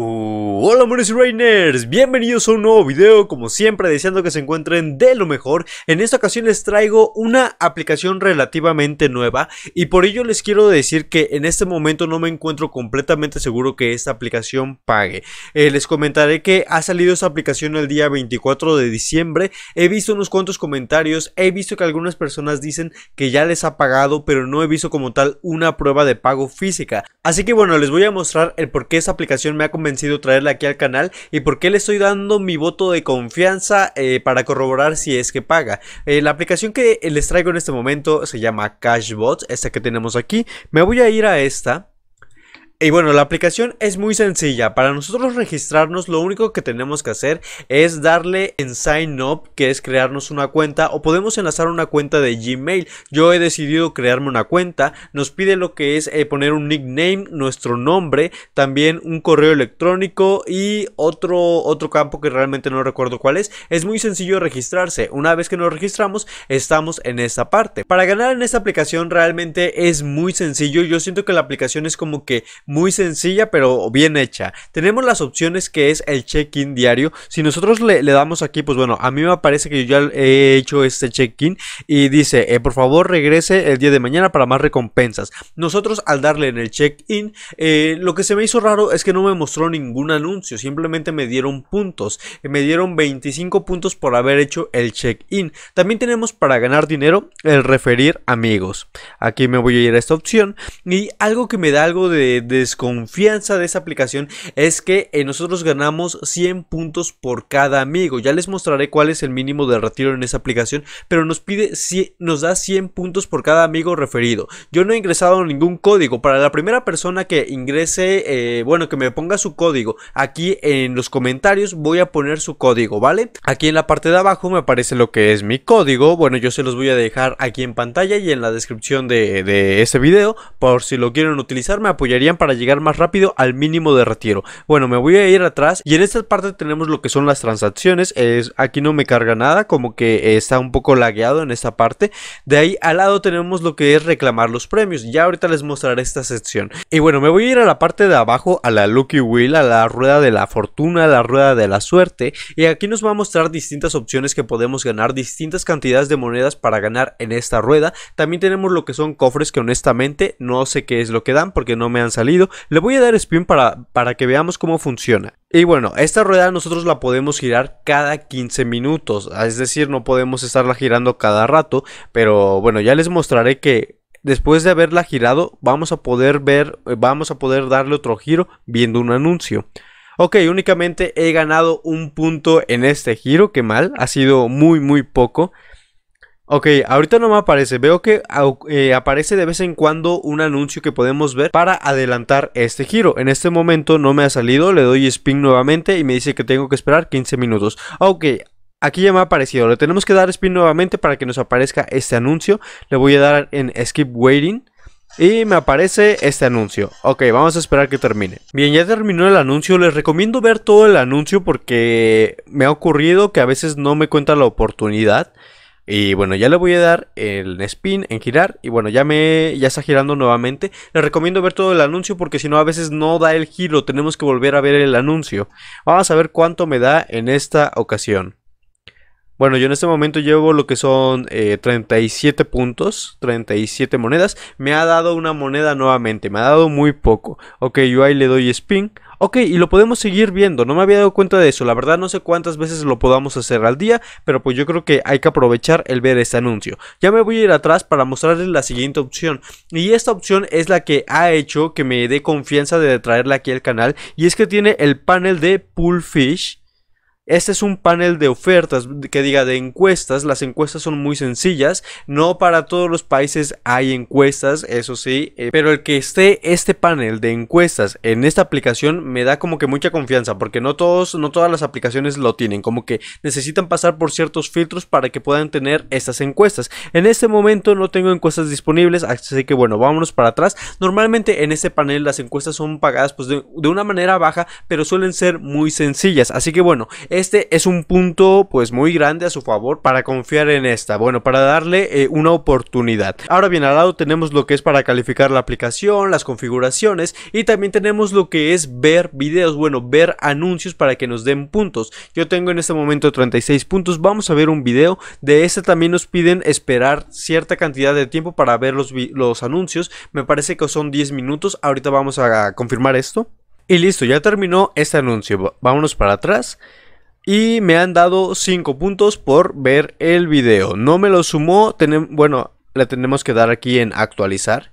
o Hola amores Rainers, bienvenidos a un nuevo video, como siempre deseando que se encuentren de lo mejor En esta ocasión les traigo una aplicación relativamente nueva y por ello les quiero decir que en este momento no me encuentro completamente seguro que esta aplicación pague eh, Les comentaré que ha salido esta aplicación el día 24 de diciembre, he visto unos cuantos comentarios, he visto que algunas personas dicen que ya les ha pagado pero no he visto como tal una prueba de pago física Así que bueno, les voy a mostrar el por qué esta aplicación me ha convencido traerla aquí al canal y por qué le estoy dando mi voto de confianza eh, para corroborar si es que paga. Eh, la aplicación que les traigo en este momento se llama Cashbot, esta que tenemos aquí. Me voy a ir a esta. Y bueno, la aplicación es muy sencilla. Para nosotros registrarnos, lo único que tenemos que hacer es darle en sign up, que es crearnos una cuenta, o podemos enlazar una cuenta de Gmail. Yo he decidido crearme una cuenta. Nos pide lo que es eh, poner un nickname, nuestro nombre, también un correo electrónico y otro, otro campo que realmente no recuerdo cuál es. Es muy sencillo registrarse. Una vez que nos registramos, estamos en esta parte. Para ganar en esta aplicación realmente es muy sencillo. Yo siento que la aplicación es como que muy sencilla pero bien hecha. Tenemos las opciones que es el check-in diario. Si nosotros le, damos aquí, pues bueno, a mí me parece que yo ya he hecho este check-in y dice, eh, por favor regrese el día de mañana para más recompensas. Nosotros al darle en el check-in, eh, lo que se me hizo raro es que no me mostró ningún anuncio, simplemente me dieron puntos. Me dieron 25 puntos por haber hecho el check-in. También tenemos para ganar dinero el referir amigos. Aquí me voy a ir a esta opción y algo que me da algo de desconfianza de esa aplicación es que eh, nosotros ganamos 100 puntos por cada amigo. Ya les mostraré cuál es el mínimo de retiro en esa aplicación, pero nos pide si nos da 100 puntos por cada amigo referido. Yo no he ingresado ningún código. Para la primera persona que ingrese, eh, bueno, que me ponga su código aquí en los comentarios, voy a poner su código, ¿vale? Aquí en la parte de abajo me aparece lo que es mi código. Bueno, yo se los voy a dejar aquí en pantalla y en la descripción de, de este video. Por si lo quieren utilizar, me apoyarían para para llegar más rápido al mínimo de retiro. Bueno, me voy a ir atrás y en esta parte tenemos lo que son las transacciones. Es, aquí no me carga nada, como que está un poco lagueado en esta parte. De ahí al lado tenemos lo que es reclamar los premios. Ya ahorita les mostraré esta sección. Y bueno, me voy a ir a la parte de abajo, a la Lucky Wheel, a la rueda de la fortuna, a la rueda de la suerte. Y aquí nos va a mostrar distintas opciones que podemos ganar, distintas cantidades de monedas para ganar en esta rueda. También tenemos lo que son cofres que honestamente no sé qué es lo que dan porque no me han salido. Le voy a dar spin para, para que veamos cómo funciona. Y bueno, esta rueda nosotros la podemos girar cada 15 minutos, es decir, no podemos estarla girando cada rato, pero bueno, ya les mostraré que después de haberla girado, vamos a poder ver, vamos a poder darle otro giro viendo un anuncio. Ok, únicamente he ganado un punto en este giro, que mal, ha sido muy muy poco. Ok, ahorita no me aparece, veo que eh, aparece de vez en cuando un anuncio que podemos ver para adelantar este giro. En este momento no me ha salido, le doy spin nuevamente y me dice que tengo que esperar 15 minutos. Ok, aquí ya me ha aparecido, le tenemos que dar spin nuevamente para que nos aparezca este anuncio. Le voy a dar en skip waiting. Y me aparece este anuncio. Ok, vamos a esperar que termine. Bien, ya terminó el anuncio. Les recomiendo ver todo el anuncio porque me ha ocurrido que a veces no me cuenta la oportunidad. Y bueno, ya le voy a dar el spin, en girar. Y bueno, ya me ya está girando nuevamente. Les recomiendo ver todo el anuncio porque si no a veces no da el giro. Tenemos que volver a ver el anuncio. Vamos a ver cuánto me da en esta ocasión. Bueno, yo en este momento llevo lo que son 37 eh, puntos, 37 monedas. Me ha dado una moneda nuevamente, me ha dado muy poco. Ok, yo ahí le doy spin. Ok, y lo podemos seguir viendo, no me había dado cuenta de eso, la verdad no sé cuántas veces lo podamos hacer al día, pero pues yo creo que hay que aprovechar el ver este anuncio. Ya me voy a ir atrás para mostrarles la siguiente opción, y esta opción es la que ha hecho que me dé confianza de traerla aquí al canal, y es que tiene el panel de Pool Fish este es un panel de ofertas, que diga de encuestas. Las encuestas son muy sencillas. No para todos los países hay encuestas, eso sí. Eh, pero el que esté este panel de encuestas en esta aplicación me da como que mucha confianza. Porque no, todos, no todas las aplicaciones lo tienen. Como que necesitan pasar por ciertos filtros para que puedan tener estas encuestas. En este momento no tengo encuestas disponibles. Así que bueno, vámonos para atrás. Normalmente en este panel las encuestas son pagadas pues de, una manera baja. Pero suelen ser muy sencillas. Así que bueno. Este es un punto pues muy grande a su favor para confiar en esta, bueno, para darle eh, una oportunidad. Ahora bien, al lado tenemos lo que es para calificar la aplicación, las configuraciones y también tenemos lo que es ver videos, bueno, ver anuncios para que nos den puntos. Yo tengo en este momento 36 puntos, vamos a ver un video, de este también nos piden esperar cierta cantidad de tiempo para ver los, los anuncios, me parece que son 10 minutos, ahorita vamos a confirmar esto. Y listo, ya terminó este anuncio. Vámonos para atrás. Y me han dado 5 puntos por ver el video. No me lo sumó. Bueno, le tenemos que dar aquí en actualizar.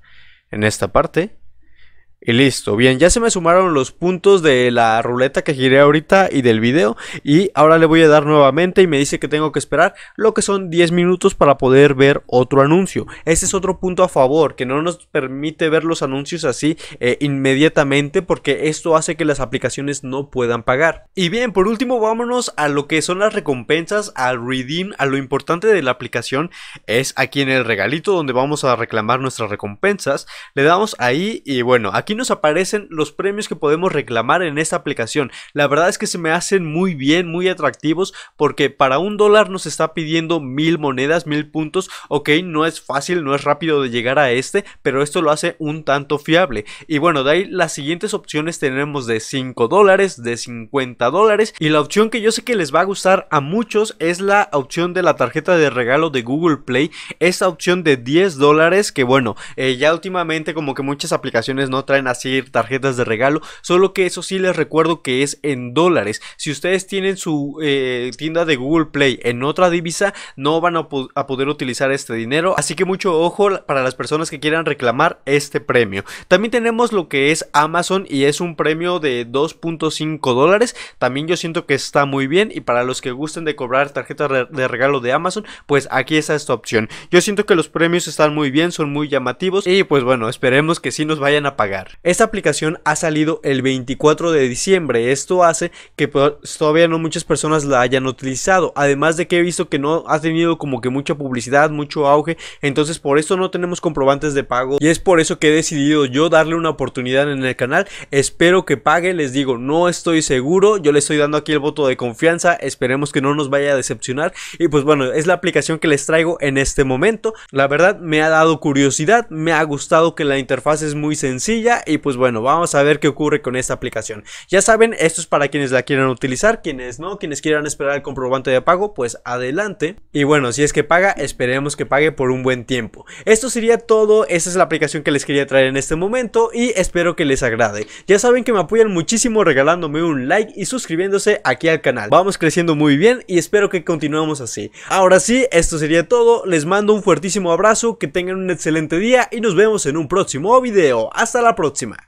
En esta parte. Y listo, bien, ya se me sumaron los puntos de la ruleta que giré ahorita y del video y ahora le voy a dar nuevamente y me dice que tengo que esperar lo que son 10 minutos para poder ver otro anuncio. Ese es otro punto a favor, que no nos permite ver los anuncios así eh, inmediatamente porque esto hace que las aplicaciones no puedan pagar. Y bien, por último vámonos a lo que son las recompensas, al redeem, a lo importante de la aplicación es aquí en el regalito donde vamos a reclamar nuestras recompensas, le damos ahí y bueno, aquí nos aparecen los premios que podemos reclamar en esta aplicación. La verdad es que se me hacen muy bien, muy atractivos, porque para un dólar nos está pidiendo mil monedas, mil puntos. Ok, no es fácil, no es rápido de llegar a este, pero esto lo hace un tanto fiable. Y bueno, de ahí las siguientes opciones tenemos de 5 dólares, de 50 dólares. Y la opción que yo sé que les va a gustar a muchos es la opción de la tarjeta de regalo de Google Play. Esta opción de 10 dólares, que bueno, eh, ya últimamente como que muchas aplicaciones no traen Así a tarjetas de regalo, solo que eso sí les recuerdo que es en dólares. Si ustedes tienen su eh, tienda de Google Play en otra divisa, no van a, a poder utilizar este dinero, así que mucho ojo para las personas que quieran reclamar este premio. También tenemos lo que es Amazon y es un premio de 2.5 dólares, también yo siento que está muy bien y para los que gusten de cobrar tarjetas de regalo de Amazon, pues aquí está esta opción. Yo siento que los premios están muy bien, son muy llamativos y pues bueno, esperemos que sí nos vayan a pagar. Esta aplicación ha salido el 24 de diciembre. Esto hace que todavía no muchas personas la hayan utilizado. Además de que he visto que no ha tenido como que mucha publicidad, mucho auge. Entonces por eso no tenemos comprobantes de pago. Y es por eso que he decidido yo darle una oportunidad en el canal. Espero que pague. Les digo, no estoy seguro. Yo le estoy dando aquí el voto de confianza. Esperemos que no nos vaya a decepcionar. Y pues bueno, es la aplicación que les traigo en este momento. La verdad me ha dado curiosidad. Me ha gustado que la interfaz es muy sencilla y pues bueno, vamos a ver qué ocurre con esta aplicación. Ya saben, esto es para quienes la quieran utilizar, quienes no, quienes quieran esperar el comprobante de pago, pues adelante. Y bueno, si es que paga, esperemos que pague por un buen tiempo. Esto sería todo, esta es la aplicación que les quería traer en este momento y espero que les agrade. Ya saben que me apoyan muchísimo regalándome un like y suscribiéndose aquí al canal. Vamos creciendo muy bien y espero que continuemos así. Ahora sí, esto sería todo, les mando un fuertísimo abrazo, que tengan un excelente día y nos vemos en un próximo video. Hasta la próxima próxima.